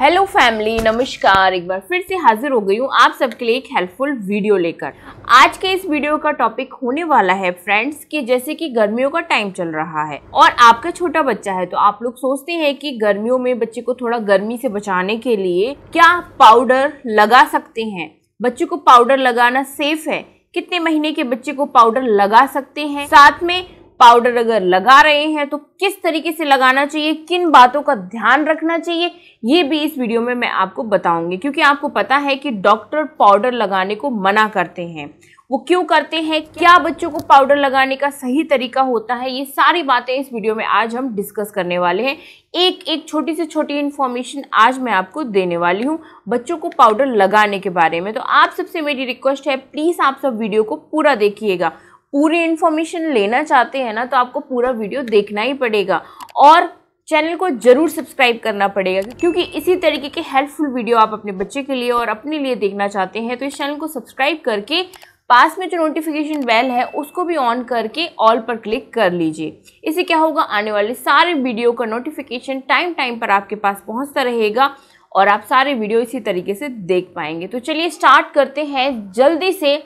hello family नमस्कार एक बार फिर से हाजिर हो गई हूँ आप सबके लिए एक हेल्पफुल वीडियो लेकर आज के इस वीडियो का टॉपिक होने वाला है फ्रेंड्स कि जैसे कि गर्मियों का टाइम चल रहा है और आपका छोटा बच्चा है तो आप लोग सोचते हैं कि गर्मियों में बच्चे को थोड़ा गर्मी से बचाने के लिए क्या पाउडर लगा सकते हैं बच्चे को पाउडर लगाना सेफ है कितने महीने के बच्चे को पाउडर लगा सकते हैं साथ में पाउडर अगर लगा रहे हैं तो किस तरीके से लगाना चाहिए किन बातों का ध्यान रखना चाहिए ये भी इस वीडियो में मैं आपको बताऊंगी क्योंकि आपको पता है कि डॉक्टर पाउडर लगाने को मना करते हैं वो क्यों करते हैं क्या बच्चों को पाउडर लगाने का सही तरीका होता है ये सारी बातें इस वीडियो में आज हम डिस्कस करने वाले हैं एक एक छोटी से छोटी इन्फॉर्मेशन आज मैं आपको देने वाली हूँ बच्चों को पाउडर लगाने के बारे में तो आप सबसे मेरी रिक्वेस्ट है प्लीज़ आप सब वीडियो को पूरा देखिएगा पूरी इन्फॉर्मेशन लेना चाहते हैं ना तो आपको पूरा वीडियो देखना ही पड़ेगा और चैनल को जरूर सब्सक्राइब करना पड़ेगा क्योंकि इसी तरीके के हेल्पफुल वीडियो आप अपने बच्चे के लिए और अपने लिए देखना चाहते हैं तो इस चैनल को सब्सक्राइब करके पास में जो नोटिफिकेशन बेल है उसको भी ऑन करके ऑल पर क्लिक कर लीजिए इससे क्या होगा आने वाले सारे वीडियो का नोटिफिकेशन टाइम टाइम पर आपके पास पहुंचता रहेगा और आप सारे वीडियो इसी तरीके से देख पाएंगे तो चलिए स्टार्ट करते हैं जल्दी से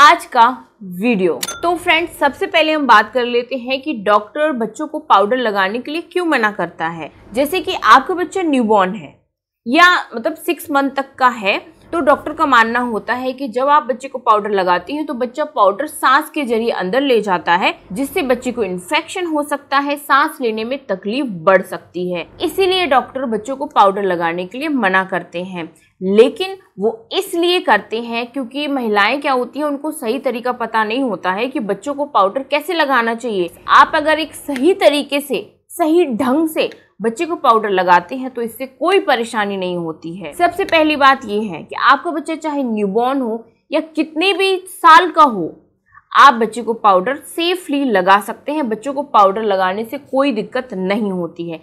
आज का वीडियो तो फ्रेंड्स सबसे पहले हम बात कर लेते हैं कि डॉक्टर बच्चों को पाउडर लगाने के लिए क्यों मना करता है जैसे कि आपका बच्चा न्यूबॉर्न है या मतलब सिक्स मंथ तक का है तो डॉक्टर का मानना होता है कि जब आप बच्चे को पाउडर लगाती हैं तो बच्चा पाउडर सांस के जरिए अंदर ले जाता है जिससे बच्चे को इन्फेक्शन हो सकता है सांस लेने में तकलीफ बढ़ सकती है इसीलिए डॉक्टर बच्चों को पाउडर लगाने के लिए मना करते हैं लेकिन वो इसलिए करते हैं क्योंकि महिलाएं क्या होती हैं उनको सही तरीका पता नहीं होता है कि बच्चों को पाउडर कैसे लगाना चाहिए आप अगर एक सही तरीके से सही ढंग से बच्चे को पाउडर लगाते हैं तो इससे कोई परेशानी नहीं होती है सबसे पहली बात यह है कि आपका बच्चा चाहे न्यूबॉर्न हो या कितने भी साल का हो आप बच्चे को पाउडर सेफली लगा सकते हैं बच्चों को पाउडर लगाने से कोई दिक्कत नहीं होती है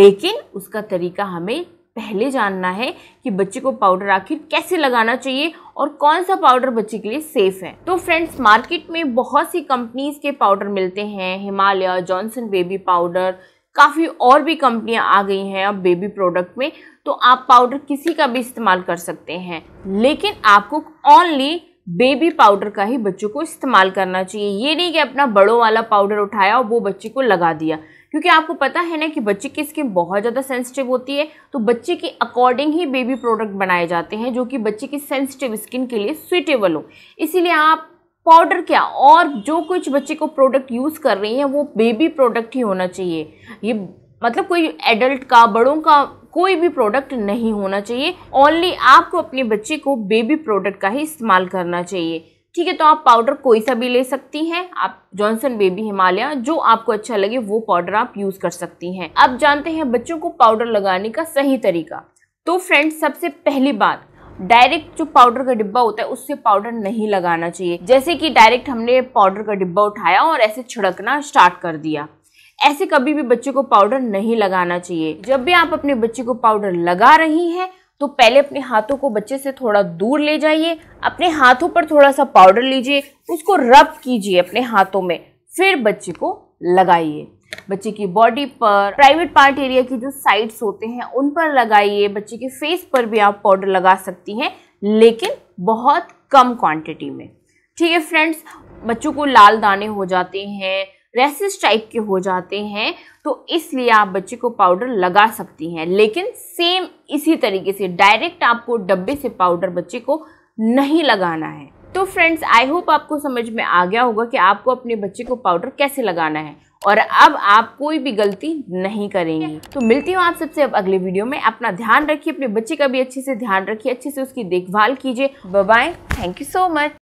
लेकिन उसका तरीका हमें पहले जानना है कि बच्चे को पाउडर आखिर कैसे लगाना चाहिए और कौन सा पाउडर बच्चे के लिए सेफ है तो फ्रेंड्स मार्केट में बहुत सी कंपनीज के पाउडर मिलते हैं हिमालय जॉनसन बेबी पाउडर काफ़ी और भी कंपनियां आ गई हैं अब बेबी प्रोडक्ट में तो आप पाउडर किसी का भी इस्तेमाल कर सकते हैं लेकिन आपको ओनली बेबी पाउडर का ही बच्चों को इस्तेमाल करना चाहिए ये नहीं कि अपना बड़ों वाला पाउडर उठाया और वो बच्चे को लगा दिया क्योंकि आपको पता है ना कि बच्चे की स्किन बहुत ज़्यादा सेंसिटिव होती है तो बच्चे के अकॉर्डिंग ही बेबी प्रोडक्ट बनाए जाते हैं जो कि बच्चे की सेंसिटिव स्किन के लिए सुइटेबल हो इसीलिए आप पाउडर क्या और जो कुछ बच्चे को प्रोडक्ट यूज़ कर रही हैं वो बेबी प्रोडक्ट ही होना चाहिए ये मतलब कोई एडल्ट का बड़ों का कोई भी प्रोडक्ट नहीं होना चाहिए ओनली आपको अपने बच्चे को बेबी प्रोडक्ट का ही इस्तेमाल करना चाहिए ठीक है तो आप पाउडर कोई सा भी ले सकती हैं आप जॉनसन बेबी हिमालय जो आपको अच्छा लगे वो पाउडर आप यूज़ कर सकती हैं अब जानते हैं बच्चों को पाउडर लगाने का सही तरीका तो फ्रेंड्स सबसे पहली बात डायरेक्ट जो पाउडर का डिब्बा होता है उससे पाउडर नहीं लगाना चाहिए जैसे कि डायरेक्ट हमने पाउडर का डिब्बा उठाया और ऐसे छिड़कना स्टार्ट कर दिया ऐसे कभी भी बच्चे को पाउडर नहीं लगाना चाहिए जब भी आप अपने बच्चे को पाउडर लगा रही हैं तो पहले अपने हाथों को बच्चे से थोड़ा दूर ले जाइए अपने हाथों पर थोड़ा सा पाउडर लीजिए उसको रब कीजिए अपने हाथों में फिर बच्चे को लगाइए बच्चे की बॉडी पर प्राइवेट पार्ट एरिया की जो साइड्स होते हैं उन पर लगाइए बच्चे के फेस पर भी आप पाउडर लगा सकती हैं लेकिन बहुत कम क्वांटिटी में ठीक है फ्रेंड्स बच्चों को लाल दाने हो जाते हैं रेसिस टाइप के हो जाते हैं तो इसलिए आप बच्चे को पाउडर लगा सकती हैं लेकिन सेम इसी तरीके से डायरेक्ट आपको डब्बे से पाउडर बच्चे को नहीं लगाना है तो फ्रेंड्स आई होप आपको समझ में आ गया होगा कि आपको अपने बच्चे को पाउडर कैसे लगाना है और अब आप कोई भी गलती नहीं करेंगी तो मिलती हूँ आप सबसे अब अगले वीडियो में अपना ध्यान रखिए अपने बच्चे का भी अच्छे से ध्यान रखिए अच्छे से उसकी देखभाल कीजिए bye thank you so much